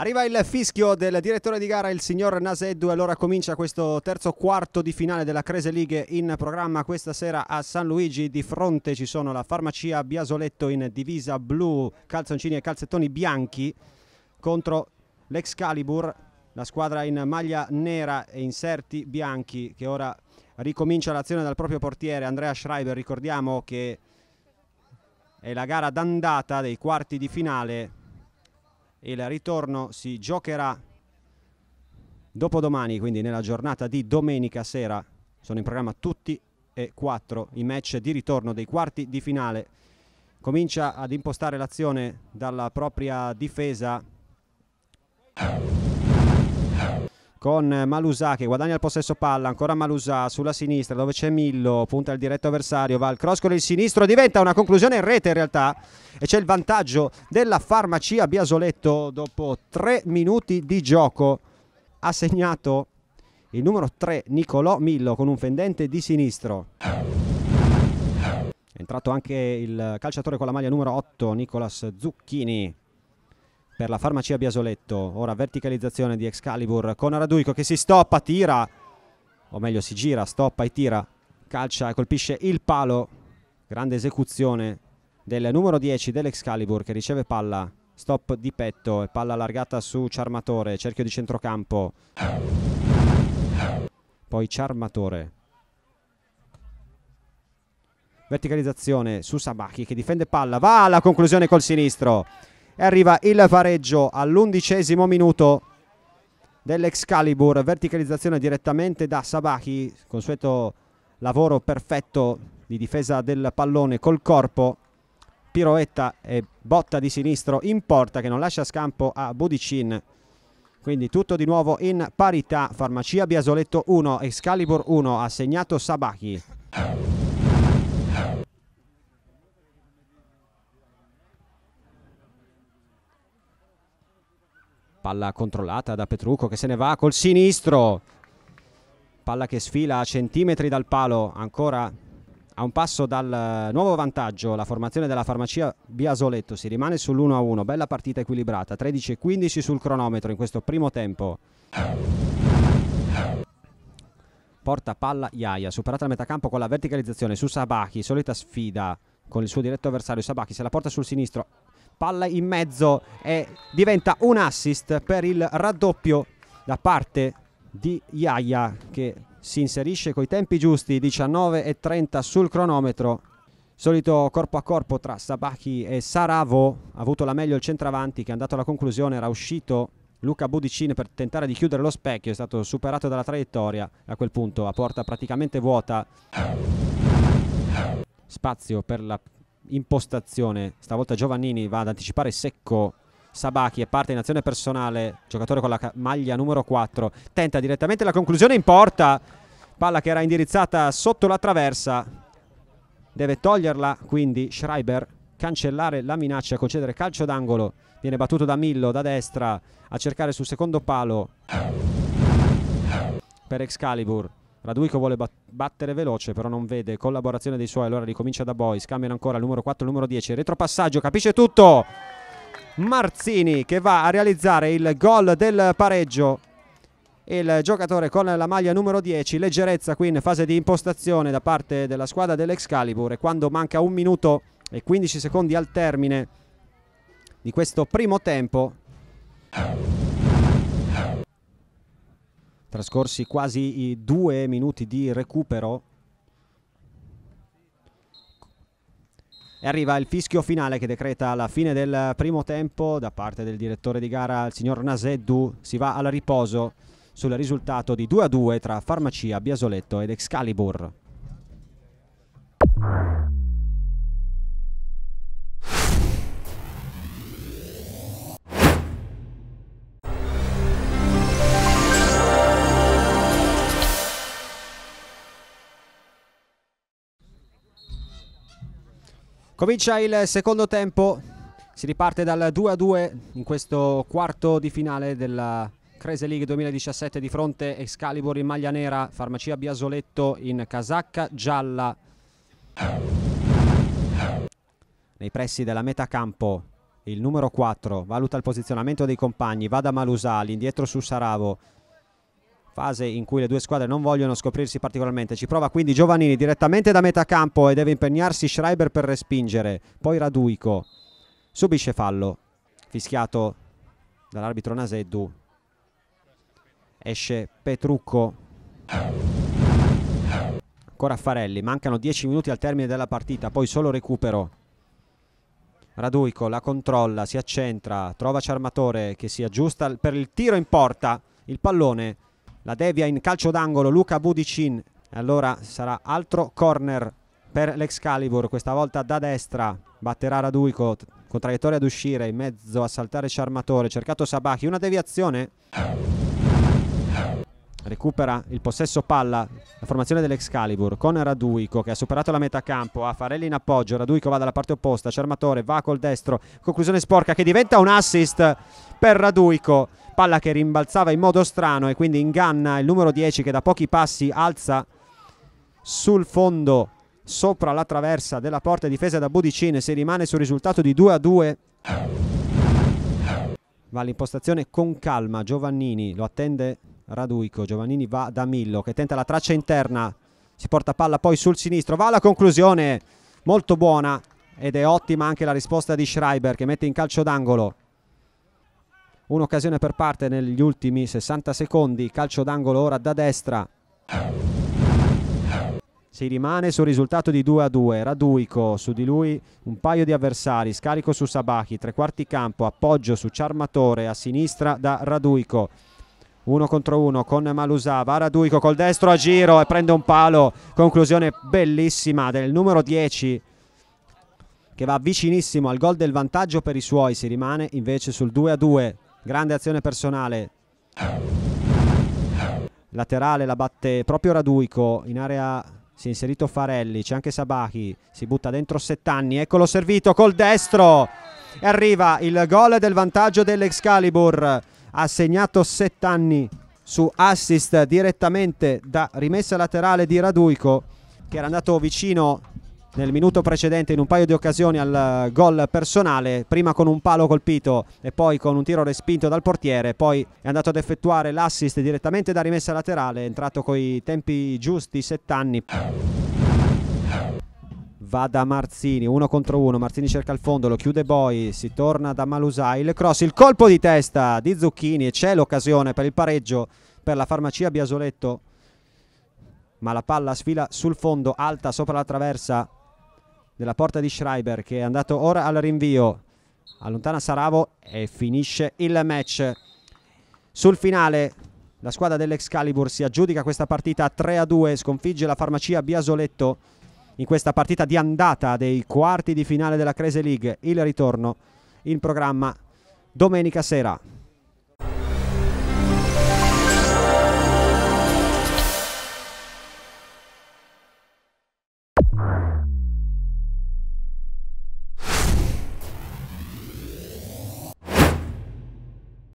Arriva il fischio del direttore di gara, il signor Naseddu, e allora comincia questo terzo quarto di finale della Crese League in programma questa sera a San Luigi. Di fronte ci sono la farmacia Biasoletto in divisa blu, calzoncini e calzettoni bianchi contro l'Excalibur, la squadra in maglia nera e inserti bianchi che ora ricomincia l'azione dal proprio portiere Andrea Schreiber. Ricordiamo che è la gara d'andata dei quarti di finale il ritorno si giocherà dopodomani, quindi nella giornata di domenica sera. Sono in programma tutti e quattro i match di ritorno dei quarti di finale. Comincia ad impostare l'azione dalla propria difesa con Malusà che guadagna il possesso palla, ancora Malusà sulla sinistra dove c'è Millo, punta il diretto avversario, va al cross con il sinistro, diventa una conclusione in rete in realtà e c'è il vantaggio della farmacia Biasoletto dopo tre minuti di gioco ha segnato il numero 3 Nicolò Millo con un fendente di sinistro. È entrato anche il calciatore con la maglia numero 8 Nicolas Zucchini per la farmacia Biasoletto. Ora verticalizzazione di Excalibur con Araduico che si stoppa, tira, o meglio si gira, stoppa e tira, calcia e colpisce il palo. Grande esecuzione del numero 10 dell'Excalibur che riceve palla, stop di petto e palla allargata su Ciarmatore, cerchio di centrocampo. Poi Ciarmatore. Verticalizzazione su Sabacchi che difende palla, va alla conclusione col sinistro e arriva il pareggio all'undicesimo minuto dell'Excalibur, verticalizzazione direttamente da Sabachi, consueto lavoro perfetto di difesa del pallone col corpo, piroetta e botta di sinistro in porta che non lascia scampo a Budicin. Quindi tutto di nuovo in parità, Farmacia Biasoletto 1, Excalibur 1, ha segnato Sabachi. Palla controllata da Petrucco che se ne va col sinistro. Palla che sfila a centimetri dal palo, ancora a un passo dal nuovo vantaggio la formazione della farmacia Biasoletto. Si rimane sull'1-1, bella partita equilibrata, 13-15 sul cronometro in questo primo tempo. Porta palla Iaia, superata la metà con la verticalizzazione su Sabachi, solita sfida con il suo diretto avversario Sabachi, se la porta sul sinistro palla in mezzo e diventa un assist per il raddoppio da parte di Iaia che si inserisce coi tempi giusti 19 e 30 sul cronometro solito corpo a corpo tra Sabachi e Saravo ha avuto la meglio il centravanti che è andato alla conclusione era uscito Luca Budicin per tentare di chiudere lo specchio è stato superato dalla traiettoria a quel punto a porta praticamente vuota spazio per la impostazione. Stavolta Giovannini va ad anticipare secco Sabachi e parte in azione personale. Giocatore con la maglia numero 4. Tenta direttamente la conclusione in porta. Palla che era indirizzata sotto la traversa. Deve toglierla quindi Schreiber, cancellare la minaccia, concedere calcio d'angolo. Viene battuto da Millo da destra a cercare sul secondo palo per Excalibur. Raduico vuole bat- battere veloce, però non vede collaborazione dei suoi. Allora ricomincia da Boys. Cambiano ancora il numero 4, il numero 10. Retropassaggio, capisce tutto. Marzini che va a realizzare il gol del pareggio. Il giocatore con la maglia numero 10, leggerezza qui in fase di impostazione da parte della squadra dell'Excalibur. E quando manca un minuto e 15 secondi al termine di questo primo tempo. Trascorsi quasi i due minuti di recupero. E arriva il fischio finale che decreta la fine del primo tempo da parte del direttore di gara, il signor Naseddu. Si va al riposo sul risultato di 2 a 2 tra Farmacia, Biasoletto ed Excalibur. Comincia il secondo tempo, si riparte dal 2 a 2 in questo quarto di finale della Crese League 2017 di fronte Excalibur in maglia nera, Farmacia Biasoletto in casacca gialla. Nei pressi della metà campo il numero 4 valuta il posizionamento dei compagni, va da Malusali, indietro su Saravo, fase in cui le due squadre non vogliono scoprirsi particolarmente. Ci prova quindi Giovannini direttamente da metà campo e deve impegnarsi Schreiber per respingere, poi Raduico subisce fallo, fischiato dall'arbitro Naseddu. Esce Petrucco. Ancora Farelli, mancano 10 minuti al termine della partita, poi solo recupero. Raduico la controlla, si accentra, trova Ciarmatore che si aggiusta per il tiro in porta, il pallone la devia in calcio d'angolo Luca Budicin allora sarà altro corner per l'Excalibur questa volta da destra batterà Raduico con traiettoria ad uscire in mezzo a saltare Ciarmatore cercato Sabachi una deviazione recupera il possesso palla la formazione dell'Excalibur con Raduico che ha superato la metà campo a Farelli in appoggio Raduico va dalla parte opposta Cermatore va col destro conclusione sporca che diventa un assist per Raduico palla che rimbalzava in modo strano e quindi inganna il numero 10 che da pochi passi alza sul fondo sopra la traversa della porta difesa da Budicin e si rimane sul risultato di 2 a 2 va all'impostazione con calma Giovannini lo attende Raduico, Giovannini va da Millo che tenta la traccia interna, si porta palla poi sul sinistro, va alla conclusione, molto buona ed è ottima anche la risposta di Schreiber che mette in calcio d'angolo. Un'occasione per parte negli ultimi 60 secondi, calcio d'angolo ora da destra. Si rimane sul risultato di 2 a 2. Raduico, su di lui un paio di avversari. Scarico su Sabachi, tre quarti campo, appoggio su Ciarmatore a sinistra da Raduico. 1 contro 1 con Malusà, Varaduico col destro a giro e prende un palo, conclusione bellissima del numero 10 che va vicinissimo al gol del vantaggio per i suoi, si rimane invece sul 2 a 2, grande azione personale. Laterale la batte proprio Raduico, in area si è inserito Farelli, c'è anche Sabachi, si butta dentro Settanni, eccolo servito col destro e arriva il gol del vantaggio dell'Excalibur ha segnato 7 anni su assist direttamente da rimessa laterale di Raduico che era andato vicino nel minuto precedente in un paio di occasioni al gol personale, prima con un palo colpito e poi con un tiro respinto dal portiere, poi è andato ad effettuare l'assist direttamente da rimessa laterale, è entrato coi tempi giusti, 7 anni va da Marzini, uno contro uno, Marzini cerca il fondo, lo chiude Boi, si torna da Malusai, il cross, il colpo di testa di Zucchini e c'è l'occasione per il pareggio per la farmacia Biasoletto, ma la palla sfila sul fondo, alta sopra la traversa della porta di Schreiber che è andato ora al rinvio, allontana Saravo e finisce il match. Sul finale la squadra dell'Excalibur si aggiudica questa partita 3-2, sconfigge la farmacia Biasoletto in questa partita di andata dei quarti di finale della Crese League. Il ritorno in programma domenica sera.